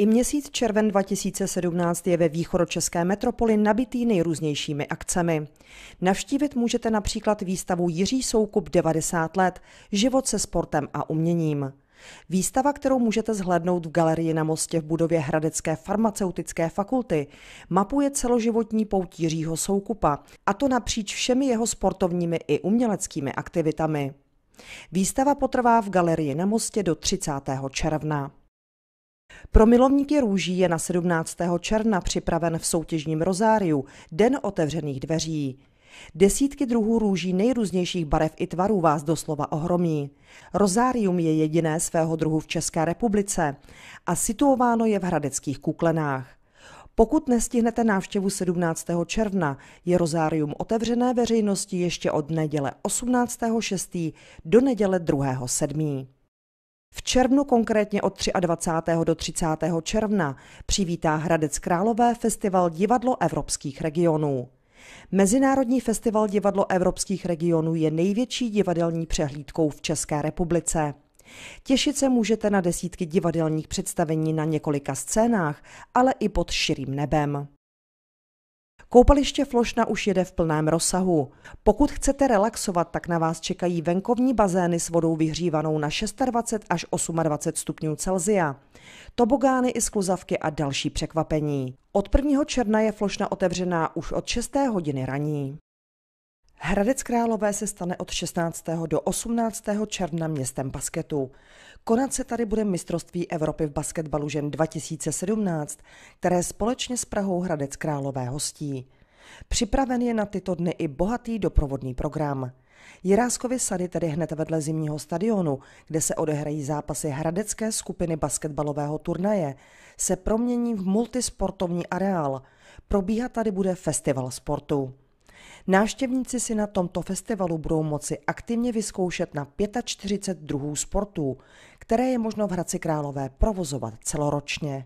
I měsíc červen 2017 je ve východočeské metropoli nabitý nejrůznějšími akcemi. Navštívit můžete například výstavu Jiří Soukup 90 let – Život se sportem a uměním. Výstava, kterou můžete zhlédnout v galerii na mostě v budově Hradecké farmaceutické fakulty, mapuje celoživotní pout Jiřího Soukupa, a to napříč všemi jeho sportovními i uměleckými aktivitami. Výstava potrvá v galerii na mostě do 30. června. Pro milovníky růží je na 17. června připraven v soutěžním rozáriu Den otevřených dveří. Desítky druhů růží nejrůznějších barev i tvarů vás doslova ohromí. Rozárium je jediné svého druhu v České republice a situováno je v Hradeckých kuklenách. Pokud nestihnete návštěvu 17. června, je rozárium otevřené veřejnosti ještě od neděle 18.6. do neděle 2.7. V červnu konkrétně od 23. do 30. června přivítá Hradec Králové festival Divadlo evropských regionů. Mezinárodní festival Divadlo evropských regionů je největší divadelní přehlídkou v České republice. Těšit se můžete na desítky divadelních představení na několika scénách, ale i pod širým nebem. Koupaliště Flošna už jede v plném rozsahu. Pokud chcete relaxovat, tak na vás čekají venkovní bazény s vodou vyhřívanou na 26 až 28 stupňů Celzia, tobogány i skluzavky a další překvapení. Od 1. června je Flošna otevřená už od 6. hodiny raní. Hradec Králové se stane od 16. do 18. června městem basketu. Konat se tady bude mistrovství Evropy v basketbalu žen 2017, které společně s Prahou Hradec Králové hostí. Připraven je na tyto dny i bohatý doprovodný program. Jiráskovy sady tedy hned vedle zimního stadionu, kde se odehrají zápasy hradecké skupiny basketbalového turnaje, se promění v multisportovní areál. Probíhat tady bude festival sportu. Návštěvníci si na tomto festivalu budou moci aktivně vyzkoušet na 45 druhů sportů, které je možno v Hradci Králové provozovat celoročně.